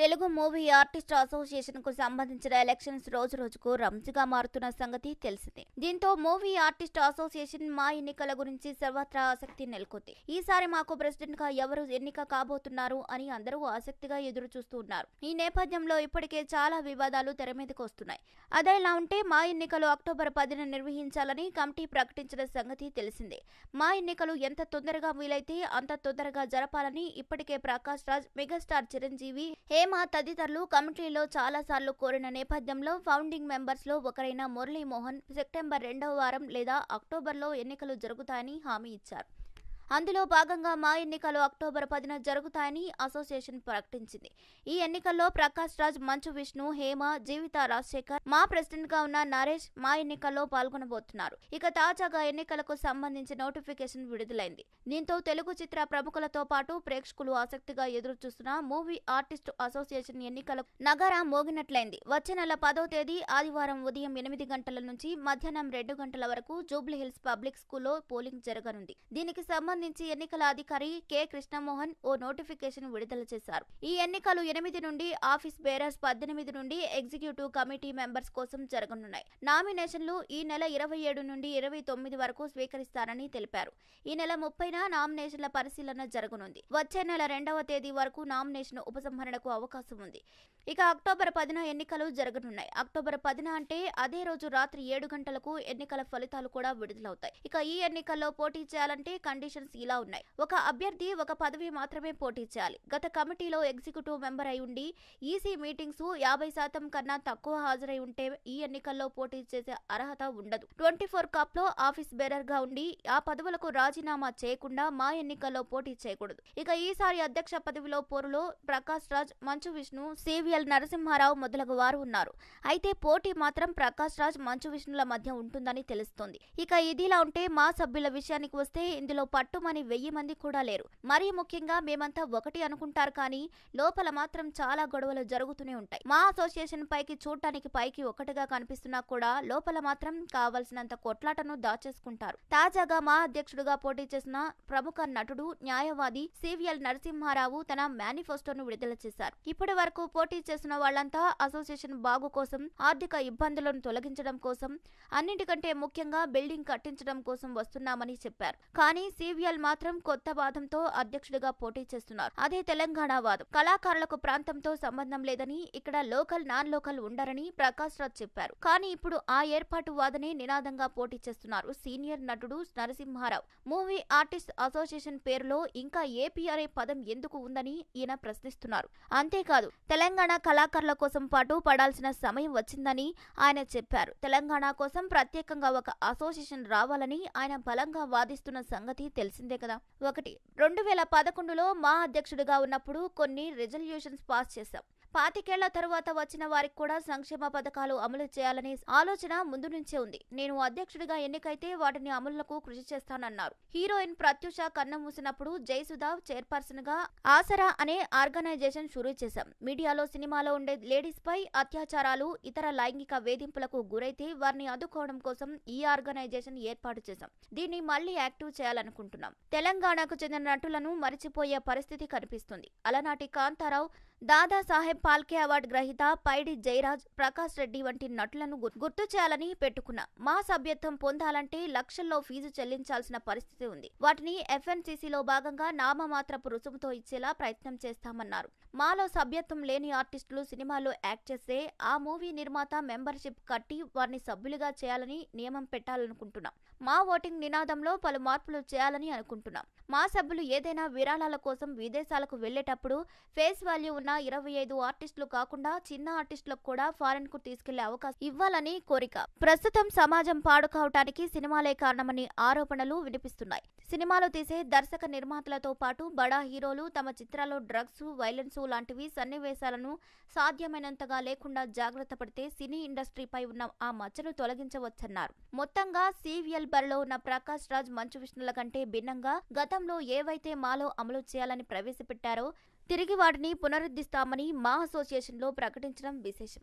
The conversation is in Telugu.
తెలుగు మూవీ ఆర్టిస్ట్ అసోసియేషన్ కు సంబంధించిన ఎలక్షన్స్ రోజు రోజుకు రంజుగా మారుతున్న సంగతి తెలిసిందే దీంతో మూవీ ఆర్టిస్ట్ అసోసియేషన్ మా ఎన్నికల గురించి సర్వత్రా ఆసక్తి నెలకొంది ఈసారి మాకు ప్రెసిడెంట్ గా ఎవరు ఎన్నిక కాబోతున్నారు అని అందరూ ఆసక్తిగా ఎదురు చూస్తున్నారు ఉన్నారు ఈ నేపథ్యంలో ఇప్పటికే చాలా వివాదాలు తెర మీదకు వస్తున్నాయి అదే ఇలా ఉంటే మా ఎన్నికలు అక్టోబర్ పదిన నిర్వహించాలని కమిటీ ప్రకటించిన సంగతి తెలిసిందే మా ఎన్నికలు ఎంత తొందరగా వీలైతే అంత తొందరగా జరపాలని ఇప్పటికే ప్రకాష్ రాజ్ మెగాస్టార్ చిరంజీవి హే హేమ తదితరులు కమిటీలో చాలాసార్లు కోరిన నేపథ్యంలో ఫౌండింగ్ మెంబర్స్లో ఒకరైన మురళీమోహన్ సెప్టెంబర్ రెండవ వారం లేదా అక్టోబర్లో ఎన్నికలు జరుగుతాయని హామీ ఇచ్చారు అందులో భాగంగా మా ఎన్నికలు అక్టోబర్ పదిన జరుగుతాయని అసోసియేషన్ ప్రకటించింది ఈ ఎన్నికల్లో ప్రకాష్ రాజ్ మంచు విష్ణు హేమ జీవిత రాజశేఖర్ మా ప్రెసిడెంట్ గా ఉన్న నరేష్ మా ఎన్నికల్లో పాల్గొనబోతున్నారు ఇక తాజాగా ఎన్నికలకు సంబంధించి నోటిఫికేషన్ విడుదలైంది దీంతో తెలుగు చిత్ర ప్రముఖులతో పాటు ప్రేక్షకులు ఆసక్తిగా ఎదురు చూస్తున్న మూవీ ఆర్టిస్ట్ అసోసియేషన్ ఎన్నికల నగర మోగినట్లయింది వచ్చే నెల పదో తేదీ ఆదివారం ఉదయం ఎనిమిది గంటల నుంచి మధ్యాహ్నం రెండు గంటల వరకు జూబ్లీహిల్స్ పబ్లిక్ స్కూల్లో పోలింగ్ జరగనుంది దీనికి సంబంధించి సంబంధించి ఎన్నికల అధికారి కె కృష్ణమోహన్ ఓ నోటిఫికేషన్ విడుదల చేశారు ఈ ఎన్నికలు ఎనిమిది నుండి ఆఫీస్ బేరర్స్ పద్దెనిమిది నుండి ఎగ్జిక్యూటివ్ కమిటీ మెంబర్స్ కోసం జరగనున్నాయి నామినేషన్లు ఈ నెల ఇరవై ఏడు నుండి ఇరవై తొమ్మిది వరకు స్వీకరిస్తారని తెలిపారు ఈ నెల ముప్పైన నామినేషన్ల పరిశీలన జరగనుంది వచ్చే నెల రెండవ తేదీ వరకు నామినేషన్ ఉపసంహరణకు అవకాశం ఉంది ఇక అక్టోబర్ పదిన ఎన్నికలు జరగనున్నాయి అక్టోబర్ పదిన అంటే అదే రోజు రాత్రి ఏడు గంటలకు ఎన్నికల ఫలితాలు కూడా విడుదలవుతాయి ఇక ఈ ఎన్నికల్లో పోటీ చేయాలంటే కండిషన్ పొజిషన్స్ ఇలా ఉన్నాయి ఒక అభ్యర్థి ఒక పదవి మాత్రమే పోటీ చేయాలి గత కమిటీలో ఎగ్జిక్యూటివ్ మెంబర్ అయి ఉండి ఈసీ మీటింగ్స్ యాభై శాతం కన్నా తక్కువ హాజరై ఉంటే ఈ ఎన్నికల్లో పోటీ చేసే అర్హత ఉండదు ట్వంటీ ఫోర్ కప్ లో ఆఫీస్ బేరర్ గా ఉండి ఆ పదవులకు రాజీనామా చేయకుండా మా ఎన్నికల్లో పోటీ చేయకూడదు ఇక ఈసారి అధ్యక్ష పదవిలో పోరులో ప్రకాష్ రాజ్ మంచు విష్ణు సివిఎల్ నరసింహారావు మొదలగు వారు ఉన్నారు అయితే పోటీ మాత్రం ప్రకాష్ రాజ్ మంచు విష్ణుల మధ్య ఉంటుందని తెలుస్తోంది ఇక ఇదిలా ఉంటే మా సభ్యుల విషయానికి వస్తే ఇందులో పట్టు పట్టుమని వెయ్యి మంది కూడా లేరు మరీ ముఖ్యంగా మేమంతా ఒకటి అనుకుంటారు కానీ లోపల మాత్రం చాలా గొడవలు జరుగుతూనే ఉంటాయి మా అసోసియేషన్ పైకి చూడటానికి పైకి ఒకటిగా కనిపిస్తున్నా కూడా లోపల మాత్రం కావలసినంత కొట్లాటను దాచేసుకుంటారు తాజాగా మా అధ్యక్షుడుగా పోటీ చేసిన ప్రముఖ నటుడు న్యాయవాది సివిఎల్ నరసింహారావు తన మేనిఫెస్టోను విడుదల చేశారు ఇప్పటి వరకు పోటీ చేసిన వాళ్లంతా అసోసియేషన్ బాగు కోసం ఆర్థిక ఇబ్బందులను తొలగించడం కోసం అన్నింటికంటే ముఖ్యంగా బిల్డింగ్ కట్టించడం కోసం వస్తున్నామని చెప్పారు కానీ సివిఎల్ కన్హయ్యాల్ మాత్రం కొత్త వాదంతో అధ్యక్షుడిగా పోటీ చేస్తున్నారు అదే తెలంగాణ వాదం కళాకారులకు ప్రాంతంతో సంబంధం లేదని ఇక్కడ లోకల్ నాన్ లోకల్ ఉండరని ప్రకాష్ రాజ్ చెప్పారు కానీ ఇప్పుడు ఆ ఏర్పాటు వాదనే నినాదంగా పోటీ చేస్తున్నారు సీనియర్ నటుడు నరసింహారావు మూవీ ఆర్టిస్ట్ అసోసియేషన్ పేరులో ఇంకా ఏపీఆర్ఏ పదం ఎందుకు ఉందని ఈయన ప్రశ్నిస్తున్నారు అంతేకాదు తెలంగాణ కళాకారుల కోసం పాటు పడాల్సిన సమయం వచ్చిందని ఆయన చెప్పారు తెలంగాణ కోసం ప్రత్యేకంగా ఒక అసోసియేషన్ రావాలని ఆయన బలంగా వాదిస్తున్న సంగతి తెలుసు తెలిసిందే కదా ఒకటి రెండు వేల పదకొండులో మా అధ్యక్షుడిగా ఉన్నప్పుడు కొన్ని రెజల్యూషన్స్ పాస్ చేశాం పాతికేళ్ల తరువాత వచ్చిన వారికి కూడా సంక్షేమ పథకాలు అమలు చేయాలనే ఆలోచన ముందు నుంచే ఉంది నేను అధ్యక్షుడిగా ఎన్నికైతే వాటిని అమలులకు కృషి చేస్తానన్నారు హీరోయిన్ ప్రత్యూష కన్నం మూసినప్పుడు జయసుధా చైర్పర్సన్ గా ఆసరా అనే ఆర్గనైజేషన్ షురూ చేశాం మీడియాలో సినిమాలో ఉండే లేడీస్ పై అత్యాచారాలు ఇతర లైంగిక వేధింపులకు గురైతే వారిని అదుకోవడం కోసం ఈ ఆర్గనైజేషన్ ఏర్పాటు చేశాం దీన్ని మళ్లీ యాక్టివ్ చేయాలనుకుంటున్నాం తెలంగాణకు చెందిన నటులను మరిచిపోయే పరిస్థితి కనిపిస్తుంది అలనాటి కాంతారావు దాదాసాహెబ్ పాల్కే అవార్డు గ్రహీత పైడి జయరాజ్ ప్రకాష్ రెడ్డి వంటి నటులను గుర్తు చేయాలని పెట్టుకున్న మా సభ్యత్వం పొందాలంటే లక్షల్లో ఫీజు చెల్లించాల్సిన పరిస్థితి ఉంది వాటిని ఎఫ్ఎన్సీసీలో భాగంగా నామమాత్రపు రుసుముతో ఇచ్చేలా ప్రయత్నం చేస్తామన్నారు మాలో సభ్యత్వం లేని ఆర్టిస్టులు సినిమాలో యాక్ట్ చేస్తే ఆ మూవీ నిర్మాత మెంబర్షిప్ కట్టి వారిని సభ్యులుగా చేయాలని నియమం పెట్టాలనుకుంటున్నాం మా ఓటింగ్ నినాదంలో పలు మార్పులు చేయాలని అనుకుంటున్నాం మా సభ్యులు ఏదైనా విరాళాల కోసం విదేశాలకు వెళ్లేటప్పుడు ఫేస్ వాల్యూ ఉన్న ఇరవై ఐదు ఆర్టిస్టులు కాకుండా చిన్న ఆర్టిస్టులకు కూడా ఫారెన్ కు తీసుకెళ్లే అవకాశం ఇవ్వాలని కోరిక ప్రస్తుతం సమాజం పాడు కావటానికి సినిమాలే కారణమని ఆరోపణలు వినిపిస్తున్నాయి సినిమాలు తీసే దర్శక నిర్మాతలతో పాటు బడా హీరోలు తమ చిత్రాల్లో డ్రగ్స్ వైలెన్స్ లాంటివి సన్నివేశాలను సాధ్యమైనంతగా లేకుండా జాగ్రత్త పడితే సినీ ఇండస్ట్రీపై ఉన్న ఆ మచ్చను తొలగించవచ్చన్నారు మొత్తంగా సివిఎల్ బరిలో ఉన్న ప్రకాష్ రాజ్ మంచు విష్ణుల కంటే భిన్నంగా గతంలో ఏవైతే మాలో అమలు చేయాలని ప్రవేశపెట్టారో తిరిగి వాటిని పునరుద్ధిస్తామని మా అసోసియేషన్లో ప్రకటించడం విశేషం